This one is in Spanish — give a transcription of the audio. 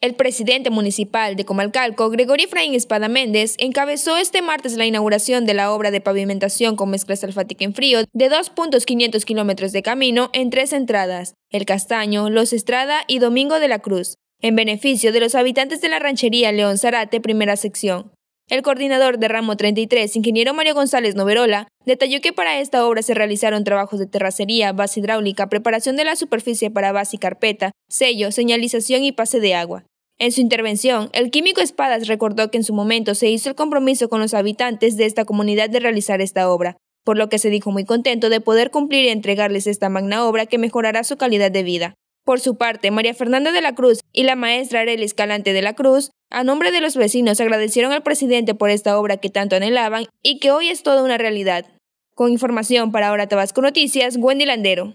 El presidente municipal de Comalcalco, Gregorio Efraín Espada Méndez, encabezó este martes la inauguración de la obra de pavimentación con mezcla alfática en frío de 2.500 kilómetros de camino en tres entradas, El Castaño, Los Estrada y Domingo de la Cruz, en beneficio de los habitantes de la ranchería León Zarate, primera sección. El coordinador de Ramo 33, ingeniero Mario González Noverola, Detalló que para esta obra se realizaron trabajos de terracería, base hidráulica, preparación de la superficie para base y carpeta, sello, señalización y pase de agua. En su intervención, el químico Espadas recordó que en su momento se hizo el compromiso con los habitantes de esta comunidad de realizar esta obra, por lo que se dijo muy contento de poder cumplir y entregarles esta magna obra que mejorará su calidad de vida. Por su parte, María Fernanda de la Cruz y la maestra Arely Escalante de la Cruz, a nombre de los vecinos, agradecieron al presidente por esta obra que tanto anhelaban y que hoy es toda una realidad. Con información para Ahora Tabasco Noticias, Wendy Landero.